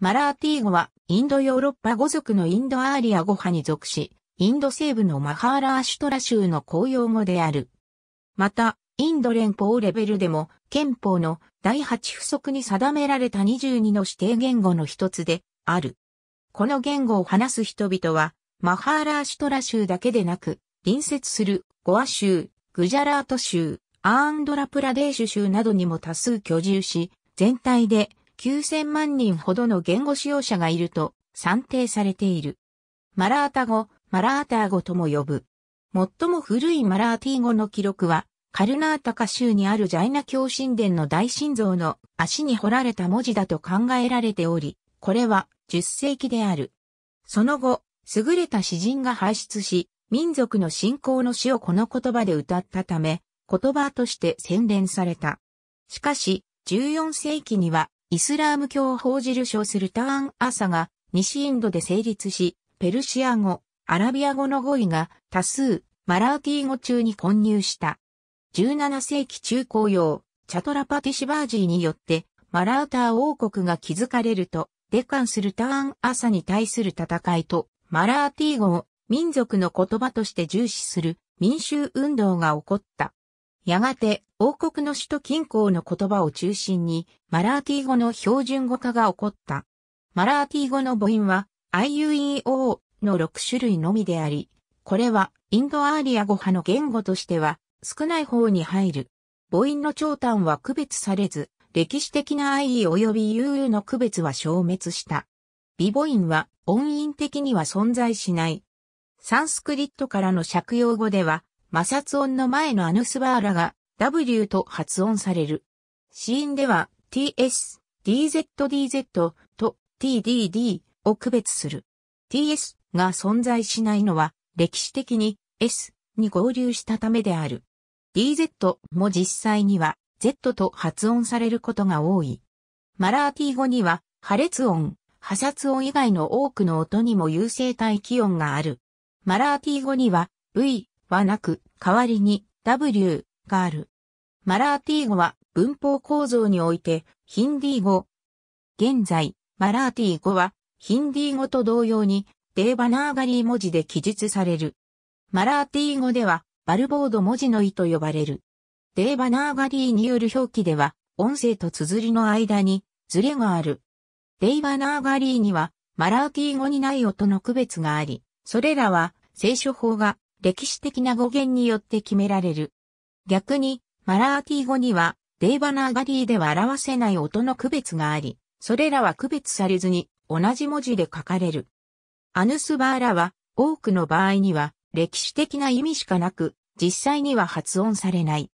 マラーティー語はインドヨーロッパ語族のインドアーリア語派に属し、インド西部のマハーラーシュトラ州の公用語である。また、インド連邦レベルでも憲法の第8不足に定められた22の指定言語の一つである。この言語を話す人々は、マハーラーシュトラ州だけでなく、隣接するゴア州、グジャラート州、アーンドラプラデーシュ州などにも多数居住し、全体で9000万人ほどの言語使用者がいると算定されている。マラータ語、マラーター語とも呼ぶ。最も古いマラーティー語の記録は、カルナータカ州にあるジャイナ教神殿の大神像の足に彫られた文字だと考えられており、これは10世紀である。その後、優れた詩人が輩出し、民族の信仰の詩をこの言葉で歌ったため、言葉として洗練された。しかし、14世紀にはイスラーム教を報じる称するターン・アサが西インドで成立し、ペルシア語、アラビア語の語彙が多数、マラーティ語中に混入した。17世紀中高洋、チャトラパティシバージーによってマラーター王国が築かれると、デカンするターン・アサに対する戦いと、マラーティ語を民族の言葉として重視する民衆運動が起こった。やがて王国の首都近郊の言葉を中心にマラーティ語の標準語化が起こった。マラーティ語の母音は IUEO の6種類のみであり、これはインドアーリア語派の言語としては少ない方に入る。母音の長短は区別されず、歴史的な IE 及び UU の区別は消滅した。美母音は音韻的には存在しない。サンスクリットからの借用語では、摩擦音の前のアヌスバーラが W と発音される。子音では ts、dzdz と tdd を区別する。ts が存在しないのは歴史的に s に合流したためである。dz も実際には z と発音されることが多い。マラーティ語には破裂音、破殺音以外の多くの音にも優勢帯気音がある。マラーティ語には v、はなく、代わりに W がある。マラーティー語は文法構造においてヒンディー語。現在、マラーティー語はヒンディー語と同様にデーバナーガリー文字で記述される。マラーティー語ではバルボード文字の意と呼ばれる。デーバナーガリーによる表記では音声と綴りの間にズレがある。デイバナーガリーにはマラーティー語にない音の区別があり、それらは聖書法が歴史的な語源によって決められる。逆に、マラーティ語には、デーバナーガディでは表せない音の区別があり、それらは区別されずに同じ文字で書かれる。アヌスバーラは多くの場合には歴史的な意味しかなく、実際には発音されない。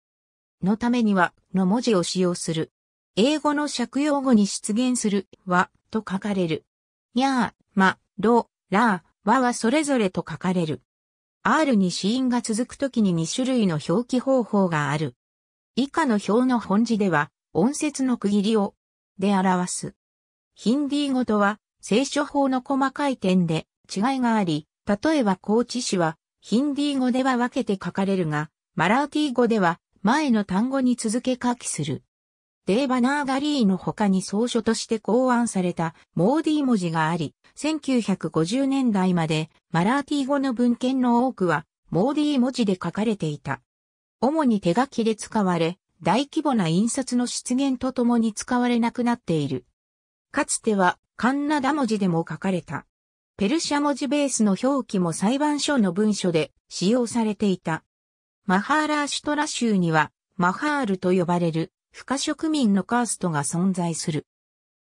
のためにはの文字を使用する。英語の借用語に出現するはと書かれる。にゃー、ま、ろ、らー、わはそれぞれと書かれる。R に子音が続くときに2種類の表記方法がある。以下の表の本字では、音節の区切りを、で表す。ヒンディー語とは、聖書法の細かい点で違いがあり、例えば高知市は、ヒンディー語では分けて書かれるが、マラーティー語では、前の単語に続け書きする。デー・バナーガリーの他に草書として考案されたモーディー文字があり、1950年代までマラーティ語の文献の多くはモーディー文字で書かれていた。主に手書きで使われ、大規模な印刷の出現とともに使われなくなっている。かつてはカンナダ文字でも書かれた。ペルシャ文字ベースの表記も裁判所の文書で使用されていた。マハーラーシュトラ州にはマハールと呼ばれる不可植民のカーストが存在する。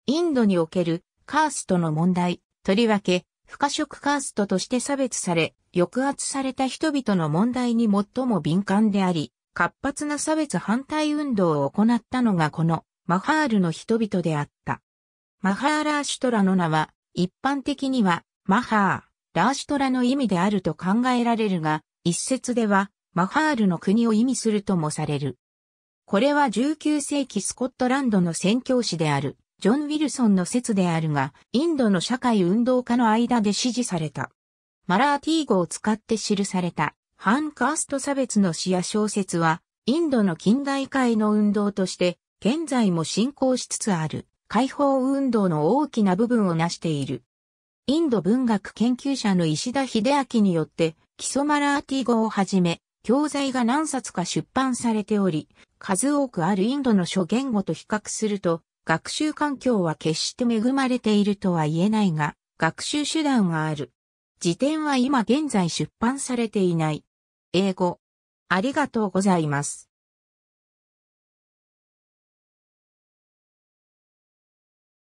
インドにおけるカーストの問題、とりわけ、不可食カーストとして差別され、抑圧された人々の問題に最も敏感であり、活発な差別反対運動を行ったのがこのマハールの人々であった。マハーラーシュトラの名は、一般的には、マハー、ラーシュトラの意味であると考えられるが、一説では、マハールの国を意味するともされる。これは19世紀スコットランドの宣教師である、ジョン・ウィルソンの説であるが、インドの社会運動家の間で支持された。マラーティー語を使って記された、ハン・カースト差別の詩や小説は、インドの近代化の運動として、現在も進行しつつある、解放運動の大きな部分を成している。インド文学研究者の石田秀明によって、基礎マラーティー語をはじめ、教材が何冊か出版されており、数多くあるインドの諸言語と比較すると、学習環境は決して恵まれているとは言えないが、学習手段がある。辞典は今現在出版されていない。英語。ありがとうございます。